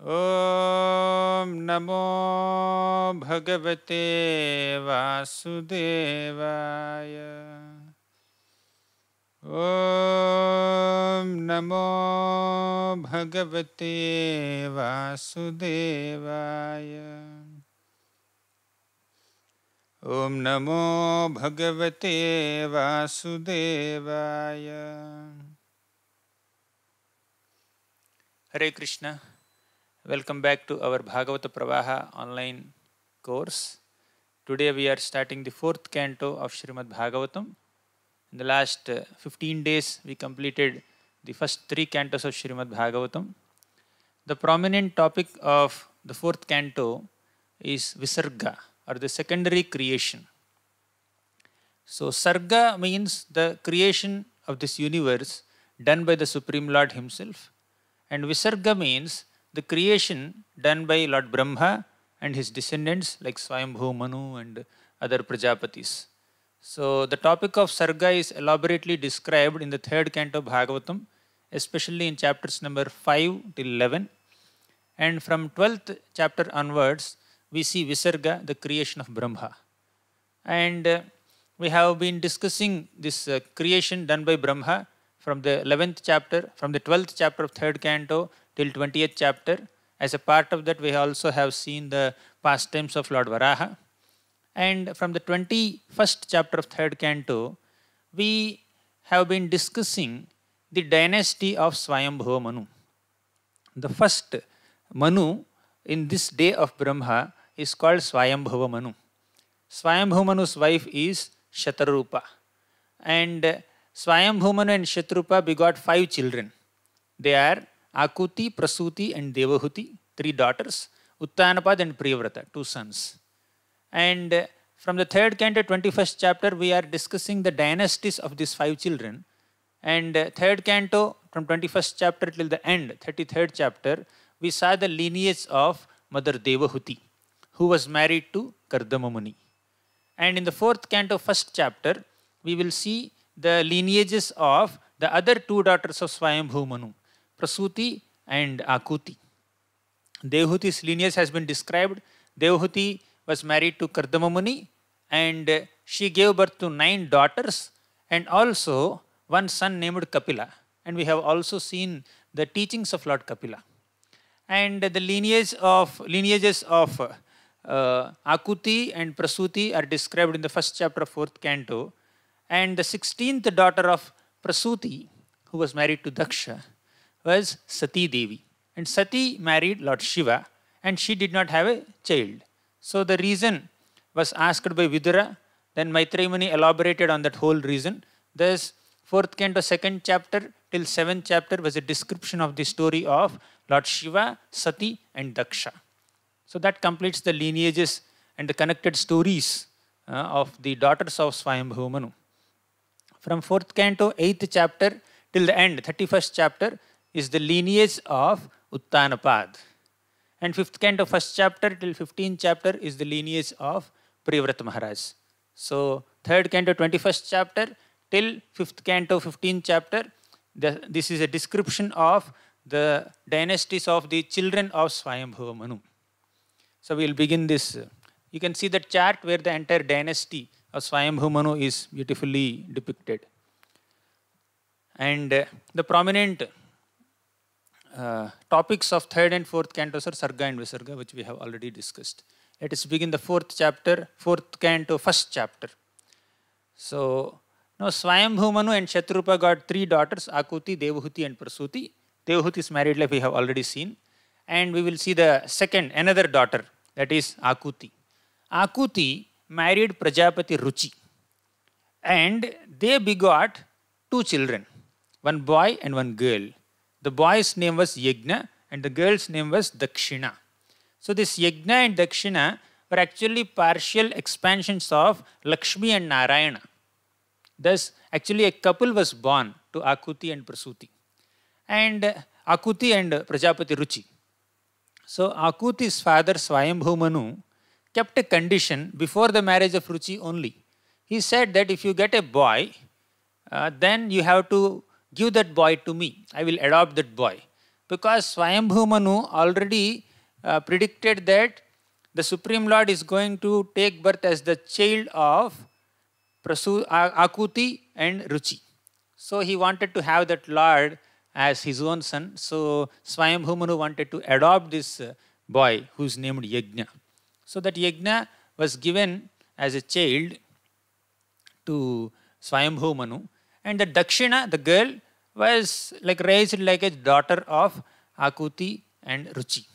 ओम नमो भगवते वासुदेवाय ओम नमो भगवते वासुदेवाय ओम नमो भगवते वासुदेवाय हरे Krishna Welcome back to our Bhagavata Pravaha online course. Today we are starting the fourth canto of Srimad Bhagavatam. In the last uh, 15 days we completed the first three cantos of Srimad Bhagavatam. The prominent topic of the fourth canto is Visarga or the secondary creation. So Sarga means the creation of this universe done by the Supreme Lord himself and Visarga means the creation done by Lord Brahma and his descendants like Swayambhu Manu and other Prajapatis. So the topic of Sarga is elaborately described in the third canto of Bhagavatam, especially in chapters number 5 till 11. And from 12th chapter onwards, we see Visarga, the creation of Brahma. And uh, we have been discussing this uh, creation done by Brahma from the 11th chapter, from the 12th chapter of 3rd canto till 20th chapter. As a part of that, we also have seen the pastimes of Lord Varaha. And from the 21st chapter of 3rd canto, we have been discussing the dynasty of Swayambhu Manu. The first Manu in this day of Brahma is called Swayambhuva Manu. Swayambhu Manu's wife is Shatarupa. And Swayambhu Manu and Shatrupa begot five children. They are Akuti, Prasuti, and Devahuti, three daughters, Uttanapad and Priyavrata, two sons. And uh, from the third canto, 21st chapter, we are discussing the dynasties of these five children. And uh, third canto, from 21st chapter till the end, 33rd chapter, we saw the lineage of Mother Devahuti, who was married to Kardamamuni. And in the fourth canto, first chapter, we will see the lineages of the other two daughters of Swayambhu Manu, Prasuti and Akuti. Devhuti's lineage has been described. Devhuti was married to Kardamamuni and she gave birth to nine daughters and also one son named Kapila. And we have also seen the teachings of Lord Kapila. And the lineage of, lineages of uh, Akuti and Prasuti are described in the first chapter of 4th canto. And the 16th daughter of Prasuti, who was married to Daksha, was Sati Devi. And Sati married Lord Shiva and she did not have a child. So the reason was asked by Vidura. Then Maitreyi elaborated on that whole reason. Thus, fourth canto, second chapter till seventh chapter was a description of the story of Lord Shiva, Sati, and Daksha. So that completes the lineages and the connected stories uh, of the daughters of Swayambhu Manu. From fourth canto, eighth chapter till the end, 31st chapter, is the lineage of Uttanapad. And fifth canto, first chapter till 15th chapter is the lineage of Priyavrat Maharaj. So third canto, 21st chapter till fifth canto, 15th chapter, the, this is a description of the dynasties of the children of Swayambhava Manu. So we'll begin this. You can see the chart where the entire dynasty of Swayambhu Manu is beautifully depicted. And uh, the prominent uh, topics of third and fourth cantos are Sarga and Visarga, which we have already discussed. Let us begin the fourth chapter, fourth canto, first chapter. So, now Swayambhumanu and Shatrupa got three daughters, Akuti, Devahuti and Prasuti. Devahuti married life we have already seen. And we will see the second, another daughter, that is Akuti. Akuti married Prajapati Ruchi. And they begot two children, one boy and one girl. The boy's name was Yagna, and the girl's name was Dakshina. So this Yagna and Dakshina were actually partial expansions of Lakshmi and Narayana. Thus, actually a couple was born to Akuti and Prasuti. And Akuti and Prajapati Ruchi. So Akuti's father Manu, kept a condition before the marriage of Ruchi only. He said that if you get a boy, uh, then you have to give that boy to me. I will adopt that boy. Because Swayambhumanu already uh, predicted that the Supreme Lord is going to take birth as the child of Prasu, Akuti and Ruchi. So he wanted to have that Lord as his own son. So Swayambhumanu wanted to adopt this uh, boy who's named Yajna. So that Yajna was given as a child to Swayambhumanu. And the Dakshina, the girl, was like raised like a daughter of Akuti and Ruchi.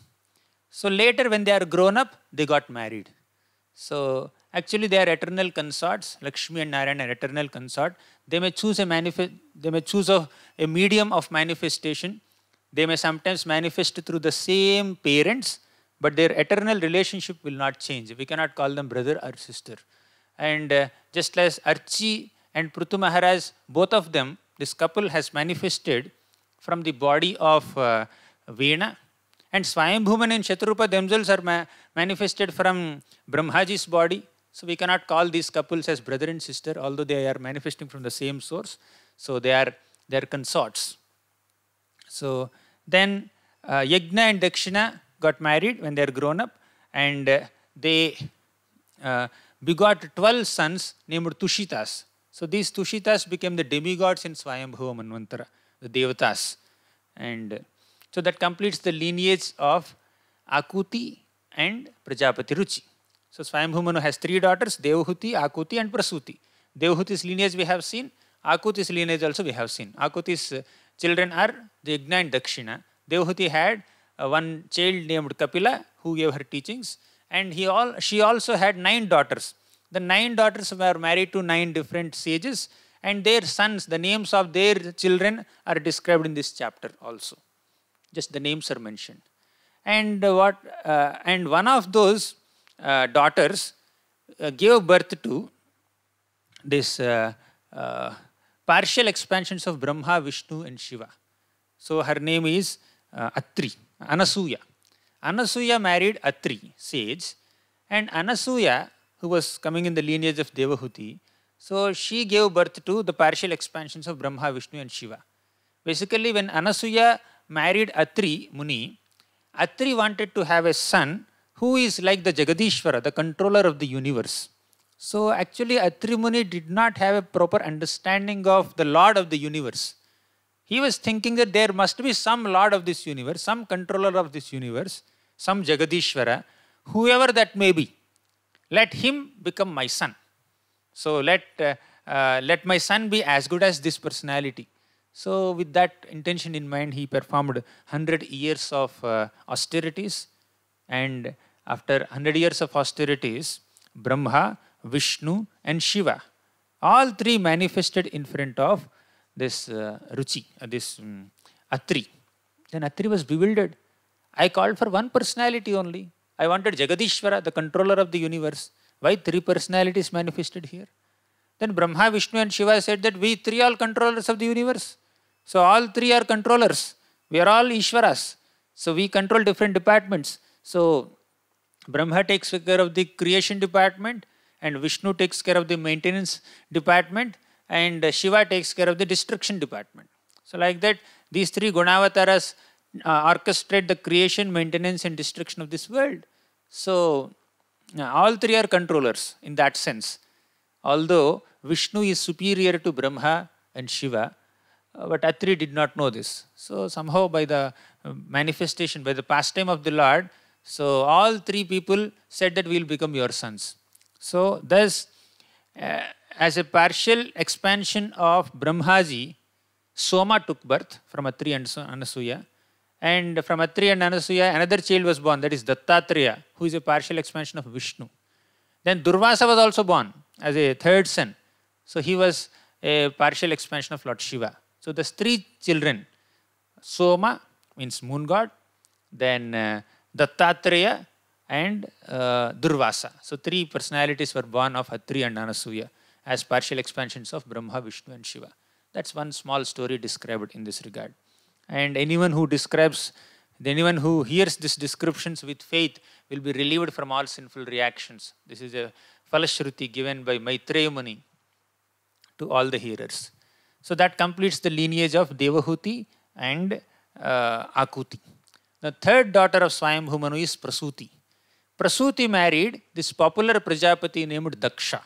So later when they are grown up, they got married. So actually they are eternal consorts, Lakshmi and Narayan are eternal consort. They may choose a manifest, they may choose a, a medium of manifestation. They may sometimes manifest through the same parents, but their eternal relationship will not change. We cannot call them brother or sister. And uh, just as Archie and Prithu Maharaj, both of them, this couple has manifested from the body of uh, Veena. And Swayambhuman and Shatrupa themselves are ma manifested from Brahmaji's body. So we cannot call these couples as brother and sister, although they are manifesting from the same source. So they are, their consorts. So then uh, Yajna and Dakshina got married when they are grown up and uh, they uh, begot 12 sons named Tushitas. So these Tushitas became the demigods in Swayambhuva Manvantara, the devatas. And so that completes the lineage of Akuti and Prajapati Ruchi. So Swayambhumanu has three daughters, Devahuti, Akuti and Prasuti. Devahuti's lineage we have seen, Akuti's lineage also we have seen. Akuti's uh, children are the and Dakshina. Devahuti had uh, one child named Kapila who gave her teachings and he all, she also had nine daughters. The nine daughters were married to nine different sages, and their sons, the names of their children are described in this chapter also. Just the names are mentioned. And what? Uh, and one of those uh, daughters uh, gave birth to this uh, uh, partial expansions of Brahma, Vishnu, and Shiva. So her name is uh, Atri, Anasuya. Anasuya married Atri, sage, and Anasuya who was coming in the lineage of Devahuti. So she gave birth to the partial expansions of Brahma, Vishnu and Shiva. Basically, when Anasuya married Atri Muni, Atri wanted to have a son who is like the Jagadishvara, the controller of the universe. So actually Atri Muni did not have a proper understanding of the Lord of the universe. He was thinking that there must be some Lord of this universe, some controller of this universe, some Jagadishvara, whoever that may be let him become my son. So let, uh, uh, let my son be as good as this personality. So with that intention in mind, he performed 100 years of uh, austerities. And after 100 years of austerities, Brahma, Vishnu and Shiva, all three manifested in front of this uh, Ruchi, uh, this um, Atri. Then Atri was bewildered. I called for one personality only. I wanted Jagadishvara, the controller of the universe. Why three personalities manifested here? Then Brahma, Vishnu, and Shiva said that we three are controllers of the universe. So all three are controllers. We are all Ishwaras. So we control different departments. So Brahma takes care of the creation department, and Vishnu takes care of the maintenance department, and Shiva takes care of the destruction department. So like that, these three Gunavataras uh, orchestrate the creation, maintenance, and destruction of this world. So, uh, all three are controllers in that sense. Although Vishnu is superior to Brahma and Shiva, uh, but Atri did not know this. So, somehow by the uh, manifestation, by the pastime of the Lord, so all three people said that we will become your sons. So, thus, uh, as a partial expansion of Brahmaji, Soma took birth from Atri and Anasuya and from Atriya and Anasuya, another child was born, that is Dattatreya, who is a partial expansion of Vishnu. Then Durvasa was also born as a third son. So he was a partial expansion of Lord Shiva. So there's three children. Soma means moon god, then uh, Dattatreya and uh, Durvasa. So three personalities were born of Atri and Anasuya as partial expansions of Brahma, Vishnu and Shiva. That's one small story described in this regard. And anyone who describes, anyone who hears these descriptions with faith will be relieved from all sinful reactions. This is a falashruti given by Maitreya Muni to all the hearers. So that completes the lineage of Devahuti and uh, Akuti. The third daughter of Swayambhu is Prasuti. Prasuti married this popular Prajapati named Daksha.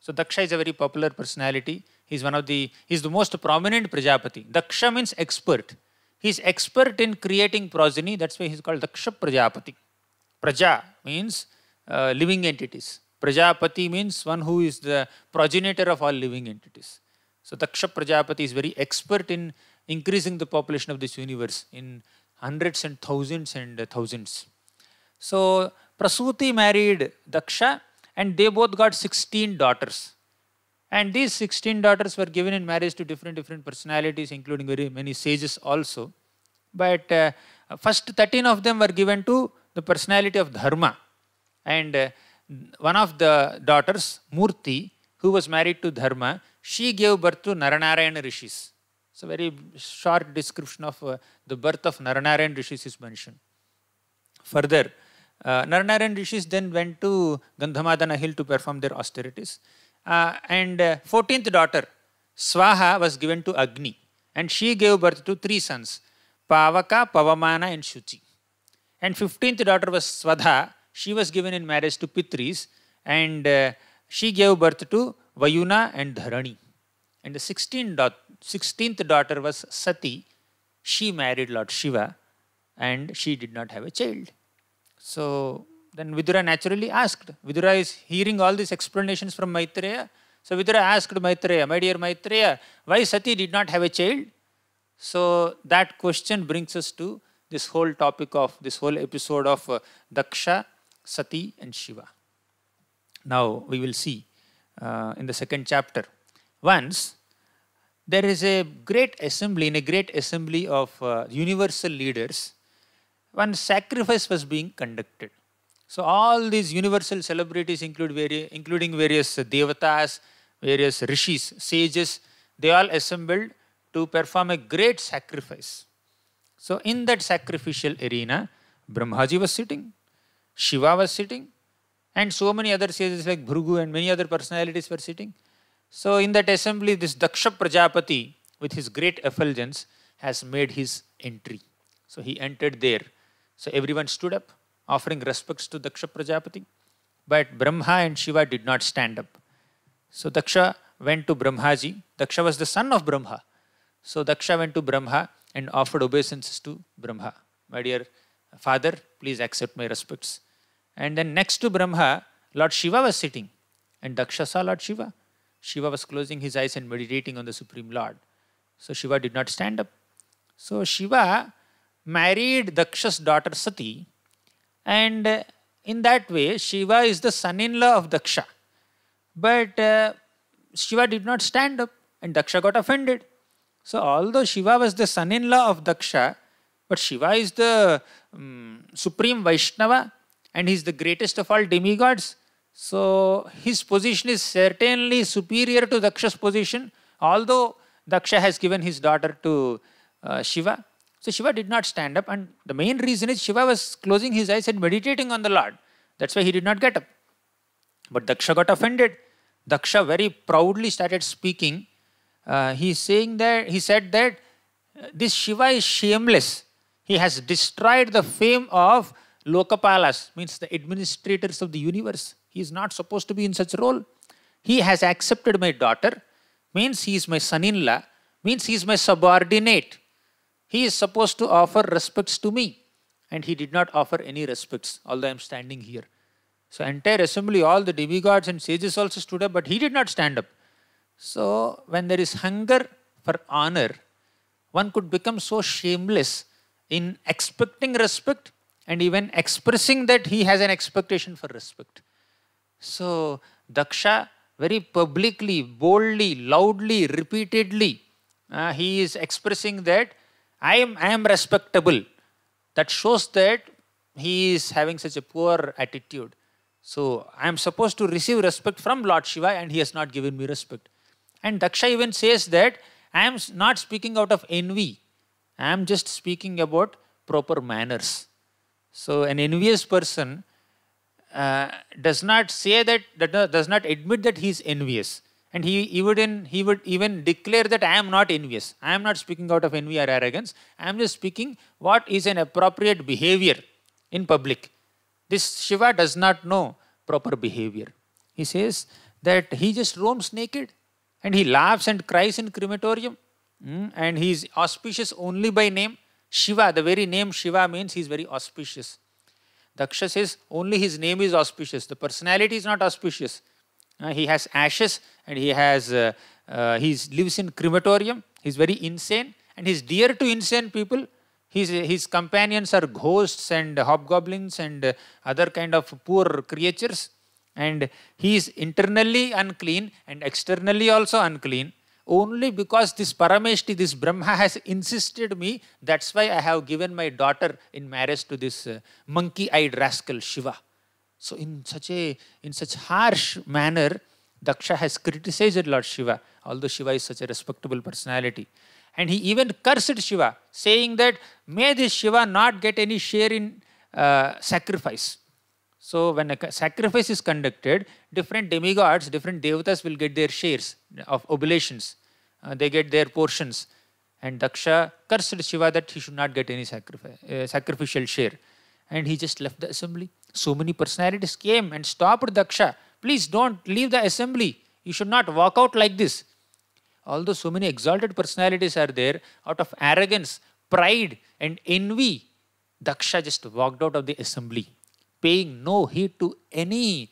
So Daksha is a very popular personality He's one of the, he's the most prominent Prajapati. Daksha means expert. He's expert in creating progeny. That's why he's called Daksha Prajapati. Praja means uh, living entities. Prajapati means one who is the progenitor of all living entities. So Daksha Prajapati is very expert in increasing the population of this universe in hundreds and thousands and thousands. So Prasuti married Daksha and they both got 16 daughters. And these 16 daughters were given in marriage to different different personalities, including very many sages also. But uh, first 13 of them were given to the personality of Dharma. And uh, one of the daughters, Murti, who was married to Dharma, she gave birth to Naranarayana rishis. It's a very short description of uh, the birth of Naranarayana rishis is mentioned. Further, uh, Naranarayana rishis then went to Gandhamadana hill to perform their austerities. Uh, and 14th uh, daughter, Swaha, was given to Agni. And she gave birth to three sons, Pavaka, Pavamana, and Shuchi. And 15th daughter was Swada. She was given in marriage to Pitris. And uh, she gave birth to Vayuna and Dharani. And the 16th, da 16th daughter was Sati. She married Lord Shiva and she did not have a child. So then Vidura naturally asked. Vidura is hearing all these explanations from Maitreya. So Vidura asked Maitreya, my dear Maitreya, why Sati did not have a child? So that question brings us to this whole topic of this whole episode of uh, Daksha, Sati, and Shiva. Now we will see uh, in the second chapter. Once there is a great assembly, in a great assembly of uh, universal leaders, one sacrifice was being conducted. So all these universal celebrities include vari including various devatas, various rishis, sages, they all assembled to perform a great sacrifice. So in that sacrificial arena, Brahmaji was sitting, Shiva was sitting, and so many other sages like Bhrugu and many other personalities were sitting. So in that assembly, this Daksha Prajapati, with his great effulgence, has made his entry. So he entered there. So everyone stood up offering respects to Daksha Prajapati. But Brahma and Shiva did not stand up. So Daksha went to Brahmaji. Daksha was the son of Brahma. So Daksha went to Brahma and offered obeisances to Brahma. My dear father, please accept my respects. And then next to Brahma, Lord Shiva was sitting. And Daksha saw Lord Shiva. Shiva was closing his eyes and meditating on the Supreme Lord. So Shiva did not stand up. So Shiva married Daksha's daughter Sati and in that way, Shiva is the son-in-law of Daksha. But uh, Shiva did not stand up and Daksha got offended. So although Shiva was the son-in-law of Daksha, but Shiva is the um, supreme Vaishnava and he's the greatest of all demigods. So his position is certainly superior to Daksha's position, although Daksha has given his daughter to uh, Shiva. So Shiva did not stand up, and the main reason is Shiva was closing his eyes and meditating on the Lord. That's why he did not get up. But Daksha got offended. Daksha very proudly started speaking. Uh, is saying that he said that uh, this Shiva is shameless. He has destroyed the fame of Lokapalas, means the administrators of the universe. He is not supposed to be in such role. He has accepted my daughter, means he is my son-in-law, means he is my subordinate. He is supposed to offer respects to me. And he did not offer any respects, although I am standing here. So entire assembly, all the demigods and sages also stood up, but he did not stand up. So when there is hunger for honor, one could become so shameless in expecting respect and even expressing that he has an expectation for respect. So Daksha very publicly, boldly, loudly, repeatedly, uh, he is expressing that I am, I am respectable. That shows that he is having such a poor attitude. So I am supposed to receive respect from Lord Shiva and he has not given me respect. And Daksha even says that I am not speaking out of envy. I am just speaking about proper manners. So an envious person uh, does not say that, that, does not admit that he is envious. And he, even would he would even declare that I am not envious. I am not speaking out of envy or arrogance. I am just speaking what is an appropriate behavior in public. This Shiva does not know proper behavior. He says that he just roams naked and he laughs and cries in crematorium. Mm, and he is auspicious only by name. Shiva, the very name Shiva means he is very auspicious. Daksha says only his name is auspicious. The personality is not auspicious. Uh, he has ashes and he has uh, uh, he lives in crematorium. He's very insane and he's dear to insane people. His, his companions are ghosts and hobgoblins and other kind of poor creatures. And he is internally unclean and externally also unclean. Only because this Parameshti, this Brahma has insisted me, that's why I have given my daughter in marriage to this uh, monkey-eyed rascal Shiva. So in such a in such harsh manner, Daksha has criticized Lord Shiva, although Shiva is such a respectable personality. And he even cursed Shiva, saying that may this Shiva not get any share in uh, sacrifice. So when a sacrifice is conducted, different demigods, different devatas will get their shares of oblations. Uh, they get their portions. And Daksha cursed Shiva that he should not get any sacrifice, uh, sacrificial share and he just left the assembly. So many personalities came and stopped Daksha. Please don't leave the assembly. You should not walk out like this. Although so many exalted personalities are there, out of arrogance, pride, and envy, Daksha just walked out of the assembly, paying no heed to any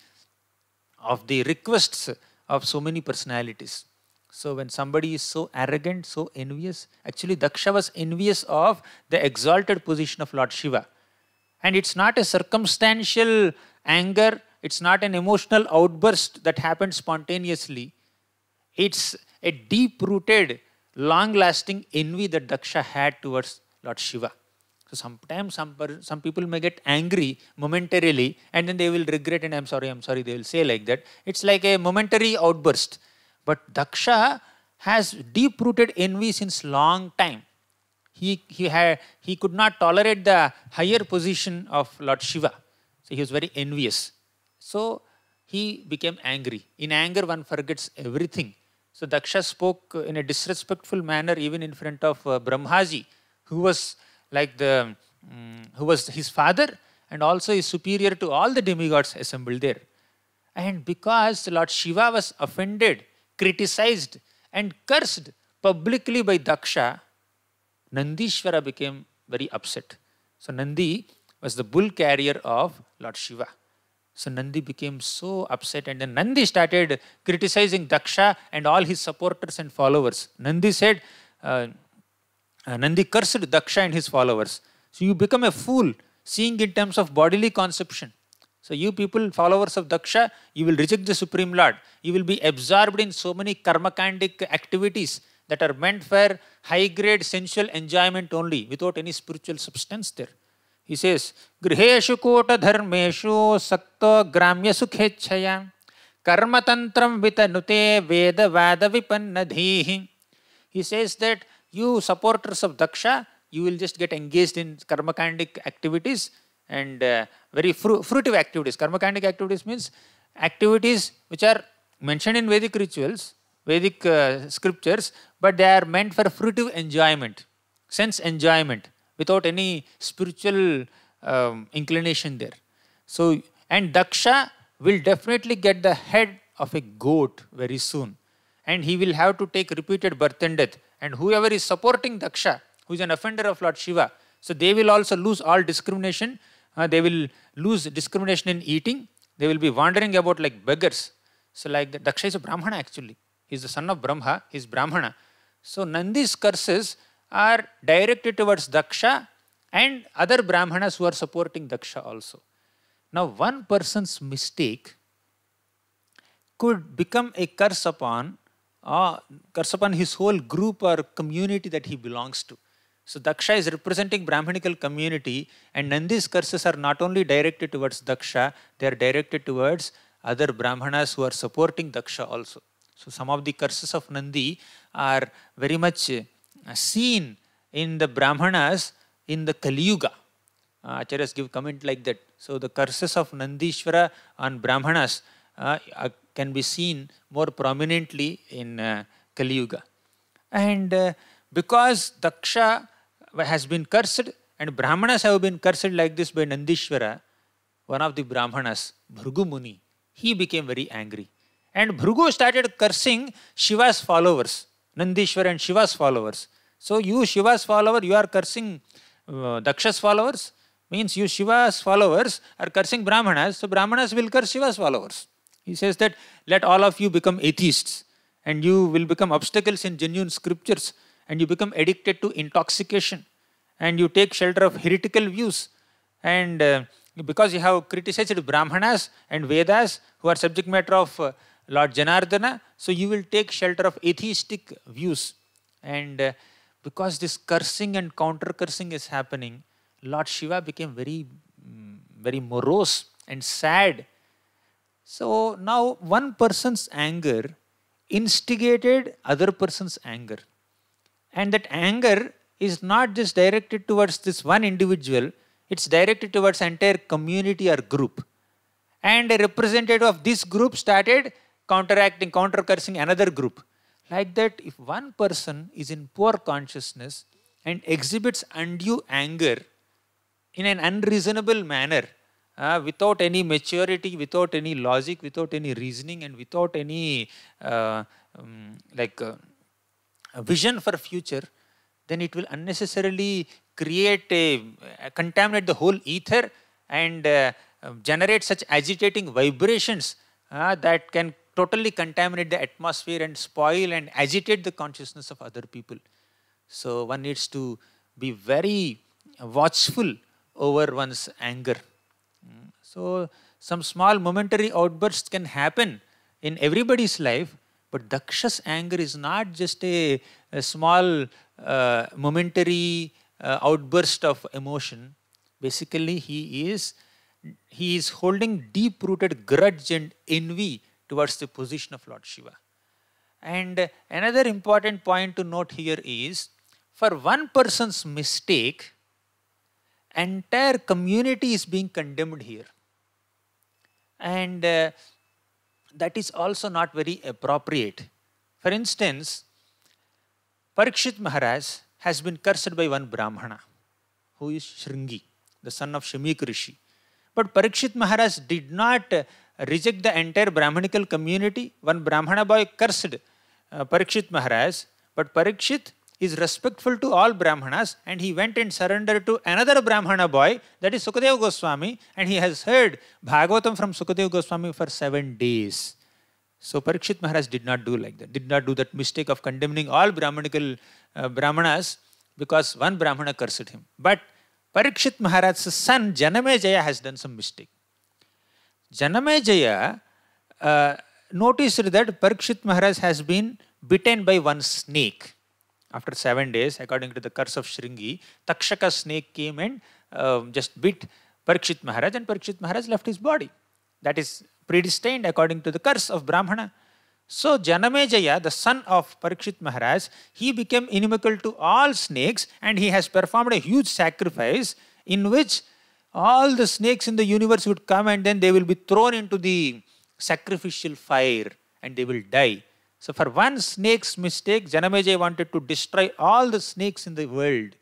of the requests of so many personalities. So when somebody is so arrogant, so envious, actually Daksha was envious of the exalted position of Lord Shiva. And it's not a circumstantial anger, it's not an emotional outburst that happens spontaneously. It's a deep rooted, long lasting envy that Daksha had towards Lord Shiva. So sometimes some, some people may get angry momentarily and then they will regret and I'm sorry, I'm sorry, they will say like that. It's like a momentary outburst. But Daksha has deep rooted envy since long time he, he, had, he could not tolerate the higher position of Lord Shiva. So he was very envious. So he became angry. In anger, one forgets everything. So Daksha spoke in a disrespectful manner even in front of uh, Brahmaji, who was like the, um, who was his father and also his superior to all the demigods assembled there. And because Lord Shiva was offended, criticized and cursed publicly by Daksha, Nandishvara became very upset. So Nandi was the bull carrier of Lord Shiva. So Nandi became so upset and then Nandi started criticizing Daksha and all his supporters and followers. Nandi said, uh, uh, Nandi cursed Daksha and his followers. So you become a fool seeing in terms of bodily conception. So you people, followers of Daksha, you will reject the Supreme Lord. You will be absorbed in so many karmakandic activities that are meant for high grade sensual enjoyment only without any spiritual substance there. He says, Griheshu kota dharmeshu sakto gramya sukhechaya karma karmatantram vitanute veda vada vipannadhihi. He says that you supporters of Daksha, you will just get engaged in karmakandic activities and uh, very fru fruitive activities. Karmakandic activities means activities which are mentioned in Vedic rituals Vedic uh, scriptures, but they are meant for fruitive enjoyment, sense enjoyment, without any spiritual um, inclination there. So, and Daksha will definitely get the head of a goat very soon. And he will have to take repeated birth and death. And whoever is supporting Daksha, who is an offender of Lord Shiva, so they will also lose all discrimination. Uh, they will lose discrimination in eating. They will be wandering about like beggars. So like the Daksha is a Brahmana actually is the son of Brahma, is Brahmana. So Nandi's curses are directed towards Daksha and other Brahmanas who are supporting Daksha also. Now, one person's mistake could become a curse upon uh, curse upon his whole group or community that he belongs to. So Daksha is representing Brahminical community and Nandi's curses are not only directed towards Daksha, they are directed towards other Brahmanas who are supporting Daksha also. So some of the curses of Nandi are very much uh, seen in the Brahmanas in the Kali Yuga. Uh, acharyas give comment like that. So the curses of Nandishvara on Brahmanas uh, can be seen more prominently in uh, Kali Yuga. And uh, because Daksha has been cursed and Brahmanas have been cursed like this by Nandishvara, one of the Brahmanas, Bhrgu Muni, he became very angry. And Bhrigu started cursing Shiva's followers, Nandishwar and Shiva's followers. So you Shiva's follower, you are cursing uh, Daksha's followers. Means you Shiva's followers are cursing Brahmanas. So Brahmanas will curse Shiva's followers. He says that let all of you become atheists and you will become obstacles in genuine scriptures and you become addicted to intoxication and you take shelter of heretical views and uh, because you have criticized brahmanas and vedas who are subject matter of uh, Lord Janardana. So you will take shelter of atheistic views. And uh, because this cursing and counter cursing is happening, Lord Shiva became very, mm, very morose and sad. So now one person's anger instigated other person's anger. And that anger is not just directed towards this one individual, it's directed towards entire community or group. And a representative of this group started counteracting, countercursing another group. Like that, if one person is in poor consciousness and exhibits undue anger in an unreasonable manner, uh, without any maturity, without any logic, without any reasoning, and without any uh, um, like uh, vision for future, then it will unnecessarily create a uh, contaminate the whole ether and uh, generate such agitating vibrations uh, that can totally contaminate the atmosphere and spoil and agitate the consciousness of other people. So one needs to be very watchful over one's anger. Mm. So some small momentary outbursts can happen in everybody's life, but Daksha's anger is not just a, a small uh, momentary uh, outburst of emotion. Basically, he is he is holding deep-rooted grudge and envy towards the position of Lord Shiva. And another important point to note here is for one person's mistake, entire community is being condemned here. And uh, that is also not very appropriate. For instance, Parikshit Maharaj has been cursed by one Brahmana who is Shringi, the son of Shamik Rishi. But Parikshit Maharaj did not reject the entire Brahmanical community. One Brahmana boy cursed uh, Parikshit Maharaj, but Parikshit is respectful to all Brahmanas and he went and surrendered to another Brahmana boy, that is Sukadeva Goswami, and he has heard Bhagavatam from Sukadeva Goswami for seven days. So Parikshit Maharaj did not do like that, did not do that mistake of condemning all Brahmanical uh, Brahmanas because one Brahmana cursed him. But Parikshit Maharaj's son Janamejaya has done some mistake. Janamejaya uh, noticed that Parikshit Maharaj has been bitten by one snake. After seven days, according to the curse of Shringi, Takshaka snake came and uh, just bit Parikshit Maharaj and Parikshit Maharaj left his body. That is predestined according to the curse of Brahmana. So Janamejaya, the son of Parikshit Maharaj, he became inimical to all snakes and he has performed a huge sacrifice in which all the snakes in the universe would come and then they will be thrown into the sacrificial fire and they will die. So, for one snake's mistake, Janamejay wanted to destroy all the snakes in the world.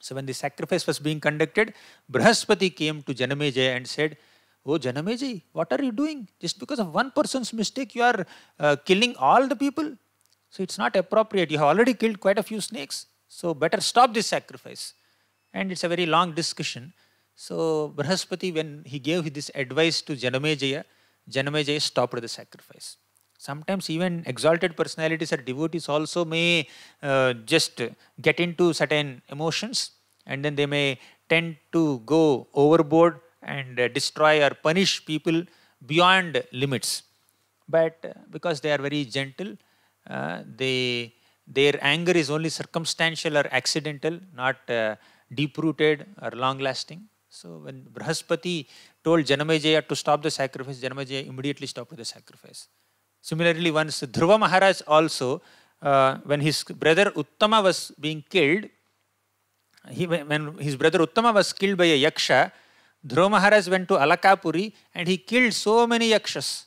So, when the sacrifice was being conducted, Brahaspati came to Janamejay and said, Oh, Janameji, what are you doing? Just because of one person's mistake, you are uh, killing all the people. So it's not appropriate. You have already killed quite a few snakes. So better stop this sacrifice. And it's a very long discussion. So Brahaspati, when he gave this advice to Janamejaya, Janamejaya stopped the sacrifice. Sometimes even exalted personalities or devotees also may uh, just get into certain emotions and then they may tend to go overboard and uh, destroy or punish people beyond limits. But uh, because they are very gentle, uh, they their anger is only circumstantial or accidental, not uh, deep-rooted or long-lasting. So when Brahaspati told Janamejaya to stop the sacrifice, Janamejaya immediately stopped the sacrifice. Similarly, once Dhruva Maharaj also, uh, when his brother Uttama was being killed, he, when his brother Uttama was killed by a yaksha, Dhruva Maharaj went to Alakapuri and he killed so many yakshas.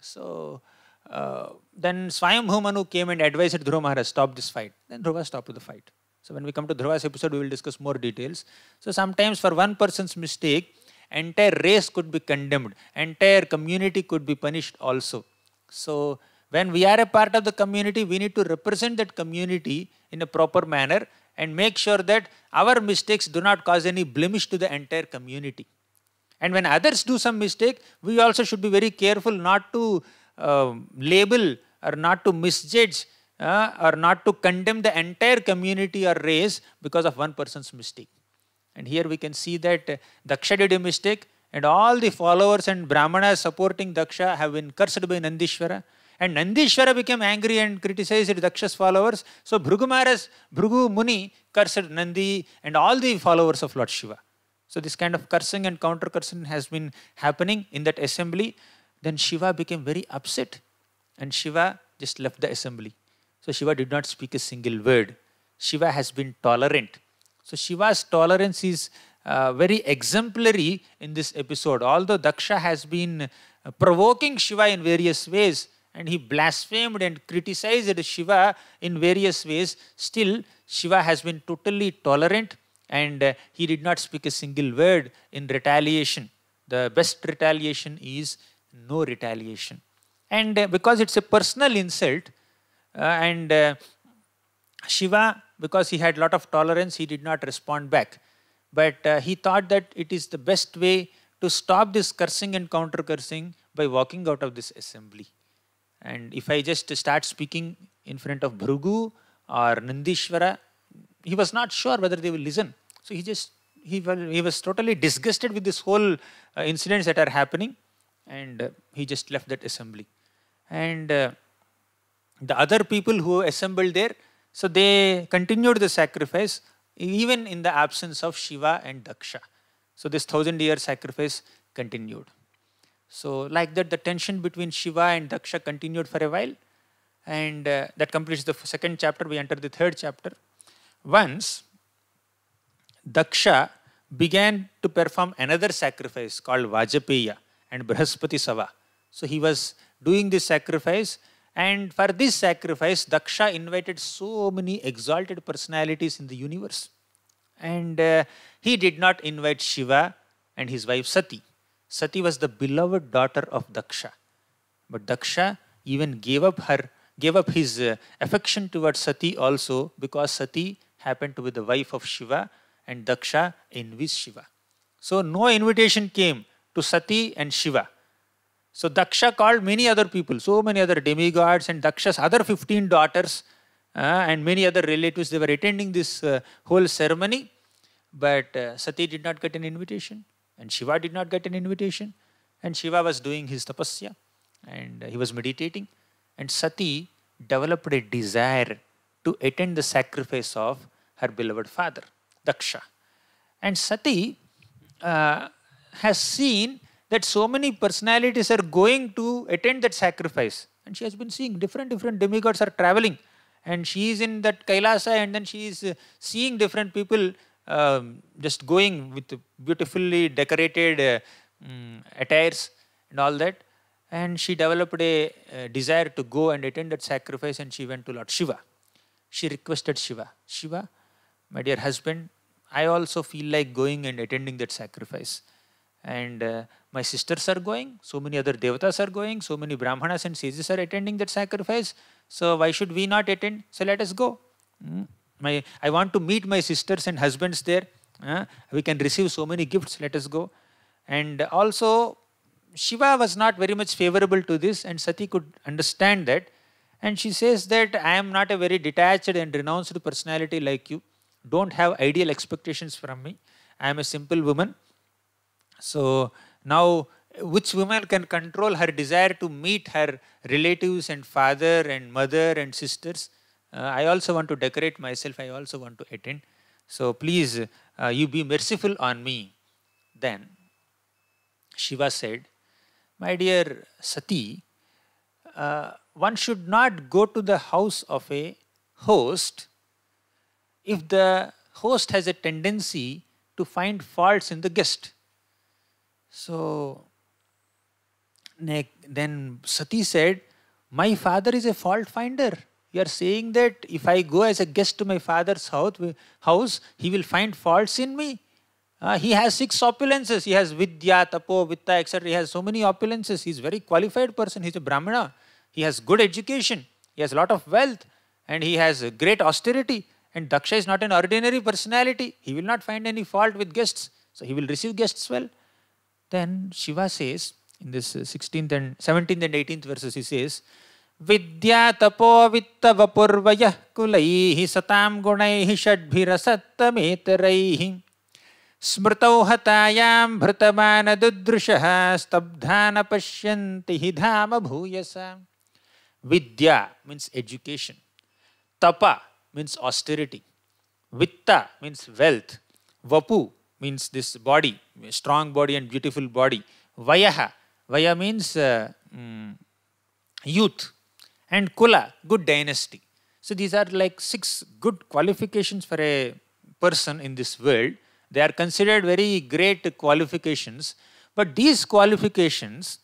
So uh, then Swayambhu Manu came and advised Dhruva Maharaj, stop this fight. Then Dhruva stopped the fight. So when we come to Dhrava's episode, we will discuss more details. So sometimes for one person's mistake, entire race could be condemned, entire community could be punished also. So when we are a part of the community, we need to represent that community in a proper manner and make sure that our mistakes do not cause any blemish to the entire community. And when others do some mistake, we also should be very careful not to uh, label or not to misjudge uh, or not to condemn the entire community or race because of one person's mistake. And here we can see that uh, Daksha did a mistake and all the followers and Brahmanas supporting Daksha have been cursed by Nandishwara. And Nandishwara became angry and criticized Daksha's followers. So Bhrigu Maharaj, Muni cursed Nandi and all the followers of Lord Shiva. So this kind of cursing and counter cursing has been happening in that assembly. Then Shiva became very upset and Shiva just left the assembly. So Shiva did not speak a single word. Shiva has been tolerant. So Shiva's tolerance is uh, very exemplary in this episode. Although Daksha has been uh, provoking Shiva in various ways and he blasphemed and criticized Shiva in various ways, still Shiva has been totally tolerant and uh, he did not speak a single word in retaliation. The best retaliation is no retaliation. And uh, because it's a personal insult, uh, and uh, Shiva, because he had lot of tolerance, he did not respond back. But uh, he thought that it is the best way to stop this cursing and counter cursing by walking out of this assembly. And if I just start speaking in front of Bhrugu or Nandishwara, he was not sure whether they will listen. So he just he, he was totally disgusted with this whole uh, incidents that are happening, and uh, he just left that assembly. And uh, the other people who assembled there, so they continued the sacrifice even in the absence of Shiva and Daksha. So this thousand year sacrifice continued. So like that, the tension between Shiva and Daksha continued for a while. And uh, that completes the second chapter. We enter the third chapter. Once Daksha began to perform another sacrifice called Vajapeya and Brahaspati Sava. So he was doing this sacrifice and for this sacrifice, Daksha invited so many exalted personalities in the universe. And uh, he did not invite Shiva and his wife Sati. Sati was the beloved daughter of Daksha. But Daksha even gave up her gave up his uh, affection towards Sati also because Sati happened to be the wife of Shiva and Daksha envies Shiva. So no invitation came to Sati and Shiva. So Daksha called many other people, so many other demigods and Daksha's other 15 daughters uh, and many other relatives, they were attending this uh, whole ceremony. But uh, Sati did not get an invitation and Shiva did not get an invitation. And Shiva was doing his tapasya and he was meditating. And Sati developed a desire to attend the sacrifice of her beloved father, Daksha. And Sati uh, has seen that so many personalities are going to attend that sacrifice. And she has been seeing different, different demigods are traveling. And she is in that Kailasa and then she is uh, seeing different people um, just going with beautifully decorated uh, um, attires and all that. And she developed a desire to go and attend that sacrifice and she went to Lord Shiva. She requested Shiva, Shiva, my dear husband, I also feel like going and attending that sacrifice and uh, my sisters are going, so many other devatas are going, so many brahmanas and sages are attending that sacrifice. So why should we not attend? So let us go. Mm. My, I want to meet my sisters and husbands there. Uh, we can receive so many gifts. Let us go. And also, Shiva was not very much favorable to this, and Sati could understand that. And she says that I am not a very detached and renounced personality like you. Don't have ideal expectations from me. I am a simple woman. So now which woman can control her desire to meet her relatives and father and mother and sisters. Uh, I also want to decorate myself. I also want to attend. So please, uh, you be merciful on me. Then Shiva said, My dear Sati, uh, one should not go to the house of a host if the host has a tendency to find faults in the guest. So then Sati said, My father is a fault finder. You are saying that if I go as a guest to my father's house, he will find faults in me. Uh, he has six opulences. He has Vidya, Tapo, Vitta, etc. He has so many opulences. He is very qualified person. He is a Brahmana. He has good education. He has a lot of wealth. And he has great austerity. And Daksha is not an ordinary personality. He will not find any fault with guests. So he will receive guests well then Shiva says in this 16th uh, and 17th and 18th verses, he says, Vidya tapo vitta vapurvaya kulaihi satam gunaihi shadbhirasatta metaraihi smrtau hatayam bhrtamana dudrushaha stabdhana pashyanti hidhama bhuyasa. Vidya means education. Tapa means austerity. Vitta means wealth. Vapu means this body, strong body and beautiful body. Vayaha, Vaya means uh, mm, youth. And Kula, good dynasty. So these are like six good qualifications for a person in this world. They are considered very great qualifications. But these qualifications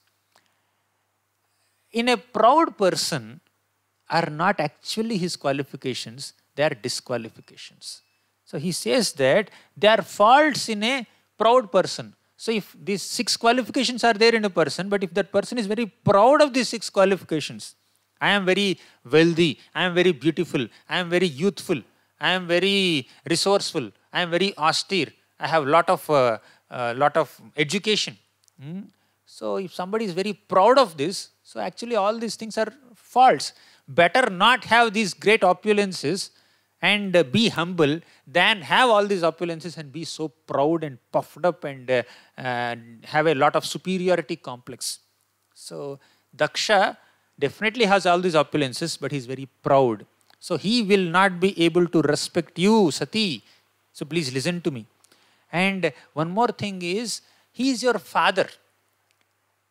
in a proud person are not actually his qualifications, they are disqualifications. So he says that there are faults in a proud person. So if these six qualifications are there in a person, but if that person is very proud of these six qualifications, I am very wealthy, I am very beautiful, I am very youthful, I am very resourceful, I am very austere, I have lot of uh, uh, lot of education. Hmm? So if somebody is very proud of this, so actually all these things are false. Better not have these great opulences and uh, be humble than have all these opulences and be so proud and puffed up and uh, uh, have a lot of superiority complex. So, Daksha definitely has all these opulences, but he's very proud. So, he will not be able to respect you, Sati. So, please listen to me. And one more thing is, he is your father.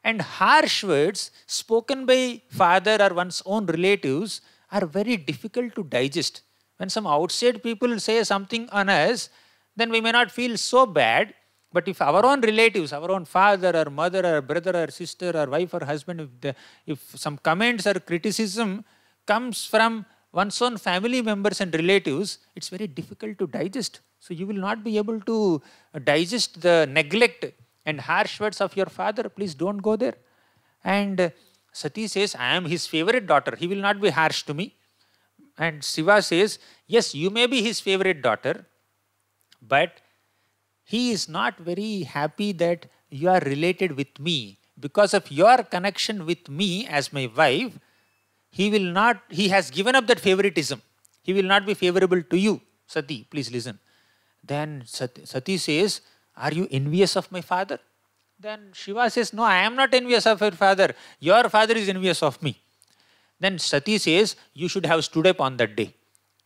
And harsh words spoken by father or one's own relatives are very difficult to digest when some outside people say something on us, then we may not feel so bad. But if our own relatives, our own father or mother or brother or sister or wife or husband, if, the, if some comments or criticism comes from one's own family members and relatives, it's very difficult to digest. So you will not be able to digest the neglect and harsh words of your father. Please don't go there. And Sati says, I am his favorite daughter. He will not be harsh to me. And Shiva says, Yes, you may be his favorite daughter, but he is not very happy that you are related with me. Because of your connection with me as my wife, he will not, he has given up that favoritism. He will not be favorable to you. Sati, please listen. Then Sati, says, Are you envious of my father? Then Shiva says, No, I am not envious of your father. Your father is envious of me. Then Sati says, You should have stood up on that day.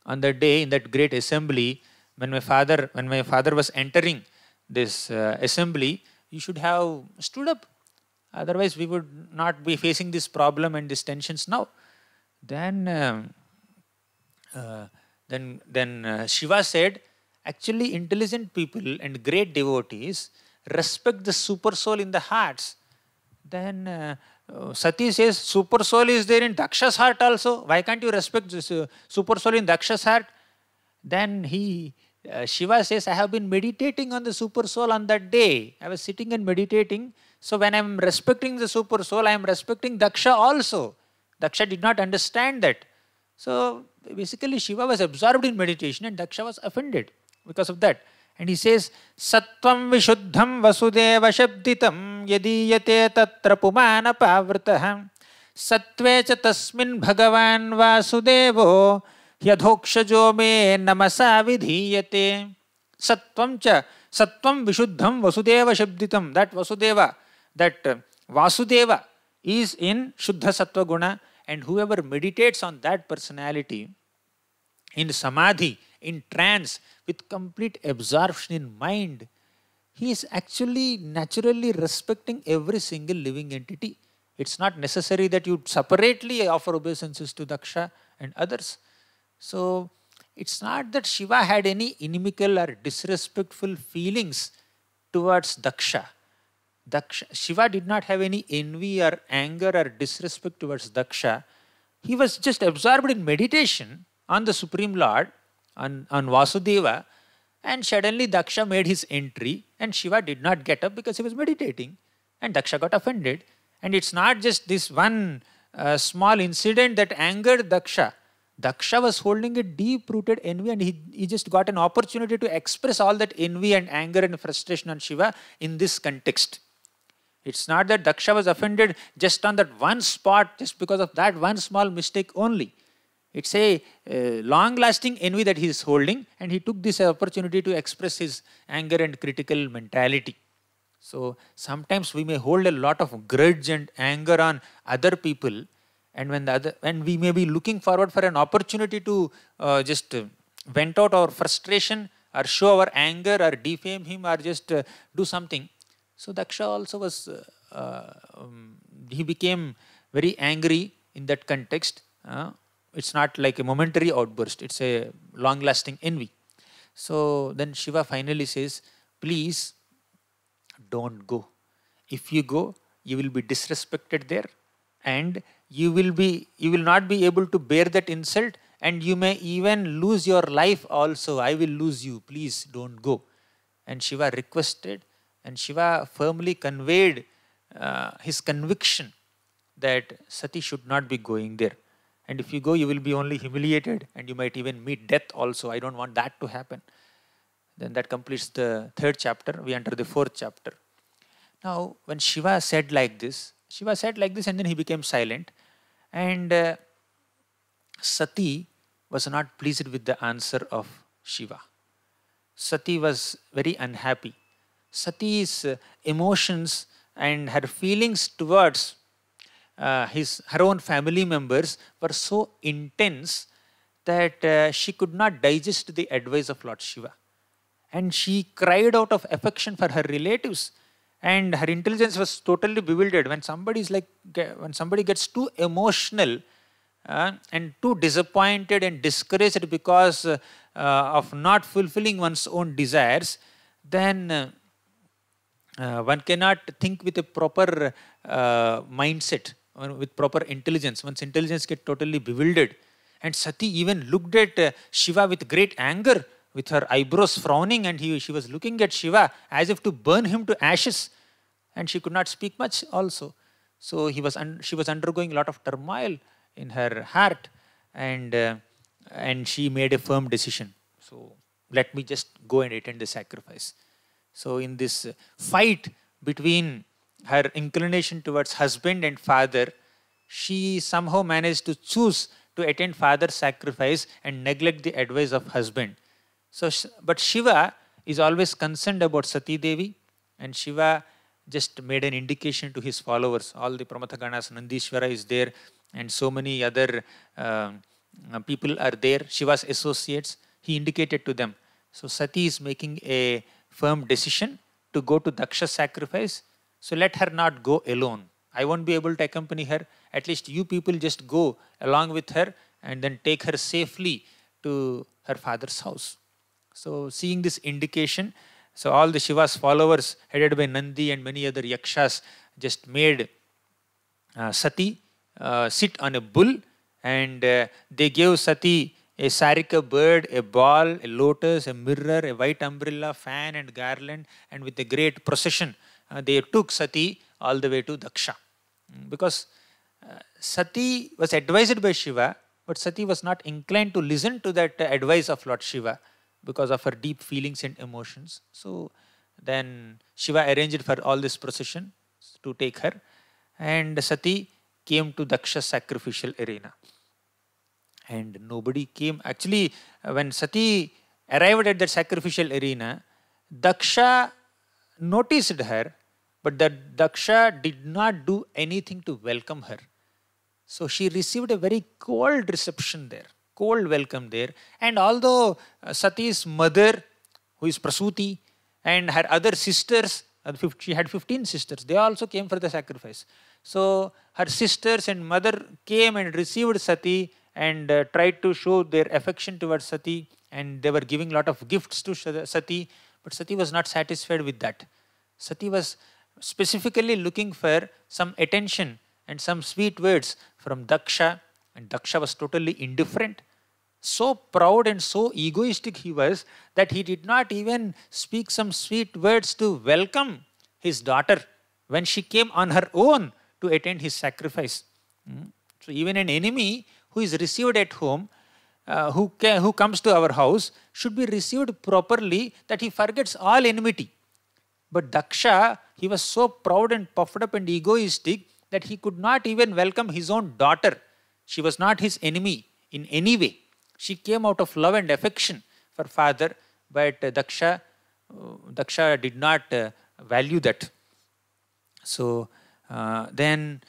On that day, in that great assembly, when my father, when my father was entering this uh, assembly, you should have stood up. Otherwise, we would not be facing this problem and these tensions now. Then, um, uh, then, then uh, Shiva said, actually, intelligent people and great devotees respect the super soul in the hearts. Then uh, uh, Sati says super soul is there in Daksha's heart also. Why can't you respect this, uh, super soul in Daksha's heart? Then he, uh, Shiva says, I have been meditating on the super soul on that day. I was sitting and meditating. So when I am respecting the super soul, I am respecting Daksha also. Daksha did not understand that. So basically Shiva was absorbed in meditation and Daksha was offended because of that. And he says, Sattvam Vishuddham Vasudeva Shabditam Yadiyate Tatra Pumana Pavrtaham Sattve Cha Tasmin Bhagavan Vasudevo Yadhokshajo Me Namasa Vidhiyate Sattvam Cha Sattvam Vishuddham Vasudeva Shabditam That Vasudeva, that uh, Vasudeva is in Shuddha Sattva Guna and whoever meditates on that personality in Samadhi, in trance, with complete absorption in mind, he is actually naturally respecting every single living entity. It's not necessary that you separately offer obeisances to Daksha and others. So, it's not that Shiva had any inimical or disrespectful feelings towards Daksha. Daksha. Shiva did not have any envy or anger or disrespect towards Daksha. He was just absorbed in meditation on the Supreme Lord on, on Vasudeva. And suddenly Daksha made his entry and Shiva did not get up because he was meditating. And Daksha got offended. And it's not just this one uh, small incident that angered Daksha. Daksha was holding a deep rooted envy and he, he just got an opportunity to express all that envy and anger and frustration on Shiva in this context. It's not that Daksha was offended just on that one spot, just because of that one small mistake only. It's a uh, long-lasting envy that he is holding and he took this opportunity to express his anger and critical mentality. So sometimes we may hold a lot of grudge and anger on other people and when the other and we may be looking forward for an opportunity to uh, just uh, vent out our frustration or show our anger or defame him or just uh, do something. So Daksha also was, uh, um, he became very angry in that context. Uh, it's not like a momentary outburst, it's a long lasting envy. So then Shiva finally says, Please don't go. If you go, you will be disrespected there and you will be you will not be able to bear that insult and you may even lose your life also i will lose you please don't go and shiva requested and shiva firmly conveyed uh, his conviction that sati should not be going there and if you go, you will be only humiliated and you might even meet death also. I don't want that to happen. Then that completes the third chapter. We enter the fourth chapter. Now, when Shiva said like this, Shiva said like this and then he became silent. And uh, Sati was not pleased with the answer of Shiva. Sati was very unhappy. Sati's uh, emotions and her feelings towards uh, his her own family members were so intense that uh, she could not digest the advice of Lord Shiva. And she cried out of affection for her relatives. And her intelligence was totally bewildered. When somebody is like, when somebody gets too emotional uh, and too disappointed and discouraged because uh, uh of not fulfilling one's own desires, then uh, uh, one cannot think with a proper mindset with proper intelligence. Once intelligence get totally bewildered, and Sati even looked at uh, Shiva with great anger, with her eyebrows frowning, and he, she was looking at Shiva as if to burn him to ashes, and she could not speak much also. So he was she was undergoing a lot of turmoil in her heart, and uh, and she made a firm decision. So let me just go and attend the sacrifice. So in this fight between her inclination towards husband and father, she somehow managed to choose to attend father's sacrifice and neglect the advice of husband. So, but Shiva is always concerned about Sati Devi, and Shiva just made an indication to his followers. All the Pramathaganas, Nandishwara is there, and so many other uh, people are there, Shiva's associates. He indicated to them. So, Sati is making a firm decision to go to Daksha sacrifice so let her not go alone. I won't be able to accompany her. At least you people just go along with her and then take her safely to her father's house. So seeing this indication, so all the Shiva's followers headed by Nandi and many other yakshas just made uh, Sati uh, sit on a bull and uh, they gave Sati a sarika bird, a ball, a lotus, a mirror, a white umbrella, fan and garland and with a great procession uh, they took Sati all the way to Daksha. Mm, because uh, Sati was advised by Shiva, but Sati was not inclined to listen to that advice of Lord Shiva because of her deep feelings and emotions. So then Shiva arranged for all this procession to take her and Sati came to Daksha sacrificial arena. And nobody came. Actually, uh, when Sati arrived at that sacrificial arena, Daksha noticed her but the Daksha did not do anything to welcome her. So she received a very cold reception there, cold welcome there. And although uh, Sati's mother, who is Prasuti, and her other sisters, uh, she had 15 sisters, they also came for the sacrifice. So her sisters and mother came and received Sati and uh, tried to show their affection towards Sati and they were giving a lot of gifts to Sati but Sati was not satisfied with that. Sati was specifically looking for some attention and some sweet words from Daksha and Daksha was totally indifferent. So proud and so egoistic he was that he did not even speak some sweet words to welcome his daughter when she came on her own to attend his sacrifice. Hmm. So even an enemy who is received at home uh, who, can, who comes to our house should be received properly that he forgets all enmity. But Daksha, he was so proud and puffed up and egoistic that he could not even welcome his own daughter. She was not his enemy in any way. She came out of love and affection for father, but Daksha, uh, Daksha did not uh, value that. So uh, then,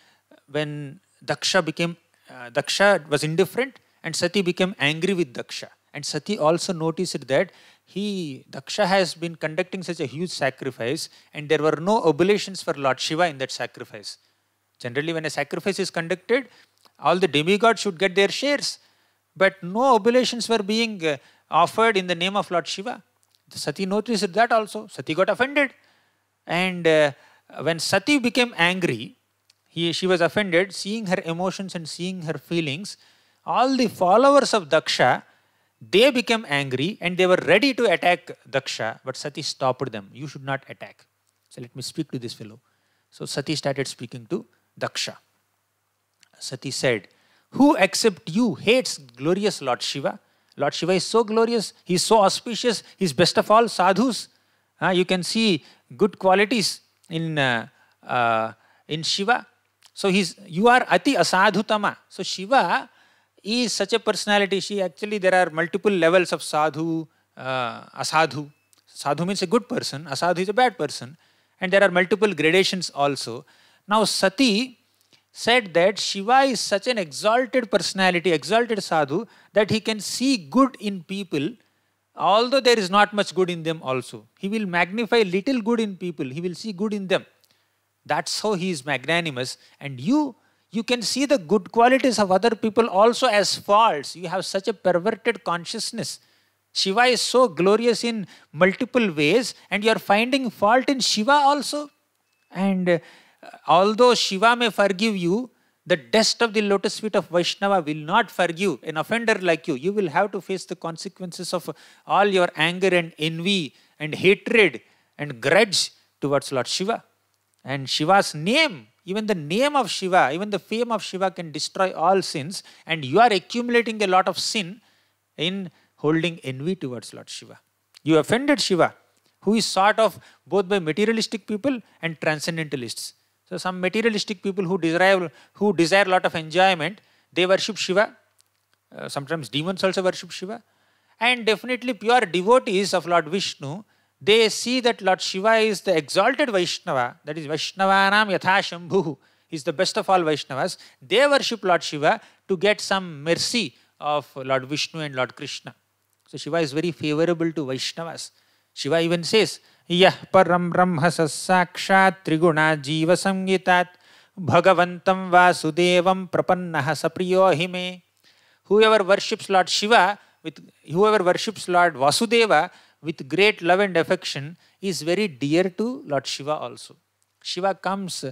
when Daksha became uh, Daksha was indifferent, and Sati became angry with Daksha. And Sati also noticed that he, Daksha has been conducting such a huge sacrifice and there were no oblations for Lord Shiva in that sacrifice. Generally, when a sacrifice is conducted, all the demigods should get their shares. But no oblations were being uh, offered in the name of Lord Shiva. Sati noticed that also. Sati got offended. And uh, when Sati became angry, he, she was offended, seeing her emotions and seeing her feelings, all the followers of Daksha they became angry and they were ready to attack Daksha, but Sati stopped them. You should not attack. So let me speak to this fellow. So Sati started speaking to Daksha. Sati said, Who except you hates glorious Lord Shiva? Lord Shiva is so glorious, he is so auspicious, he is best of all sadhus. Uh, you can see good qualities in, uh, uh, in Shiva. So he's, you are Ati Asadhutama. So Shiva is such a personality. She actually, there are multiple levels of sadhu, uh, asadhu. Sadhu means a good person, asadhu is a bad person. And there are multiple gradations also. Now, Sati said that Shiva is such an exalted personality, exalted sadhu, that he can see good in people, although there is not much good in them also. He will magnify little good in people, he will see good in them. That's how he is magnanimous. And you you can see the good qualities of other people also as faults. You have such a perverted consciousness. Shiva is so glorious in multiple ways, and you are finding fault in Shiva also. And uh, although Shiva may forgive you, the dust of the lotus feet of Vaishnava will not forgive an offender like you. You will have to face the consequences of all your anger and envy and hatred and grudge towards Lord Shiva. And Shiva's name even the name of Shiva, even the fame of Shiva can destroy all sins, and you are accumulating a lot of sin in holding envy towards Lord Shiva. You offended Shiva, who is sort of both by materialistic people and transcendentalists. So some materialistic people who desire who desire lot of enjoyment, they worship Shiva. Uh, sometimes demons also worship Shiva, and definitely pure devotees of Lord Vishnu they see that Lord Shiva is the exalted Vaishnava, that is Vaishnavanam Yatha Shambhu, is the best of all Vaishnavas. They worship Lord Shiva to get some mercy of Lord Vishnu and Lord Krishna. So Shiva is very favorable to Vaishnavas. Shiva even says, "Yah परं ब्रह्म triguna jiva भगवन्तं वासुदेवं प्रपन्नः सप्रियो हि मे whoever worships Lord Shiva with whoever worships with great love and affection is very dear to Lord Shiva also. Shiva comes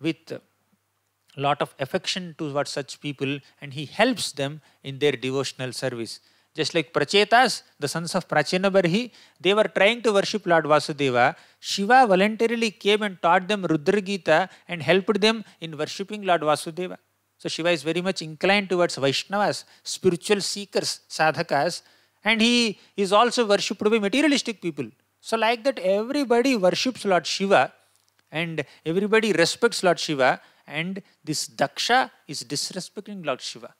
with lot of affection towards such people and he helps them in their devotional service. Just like Prachetas, the sons of Prachinabarhi, they were trying to worship Lord Vasudeva. Shiva voluntarily came and taught them Rudra Gita and helped them in worshipping Lord Vasudeva. So Shiva is very much inclined towards Vaishnavas, spiritual seekers, sadhakas, and he is also worshipped by materialistic people. So like that everybody worships Lord Shiva and everybody respects Lord Shiva and this Daksha is disrespecting Lord Shiva.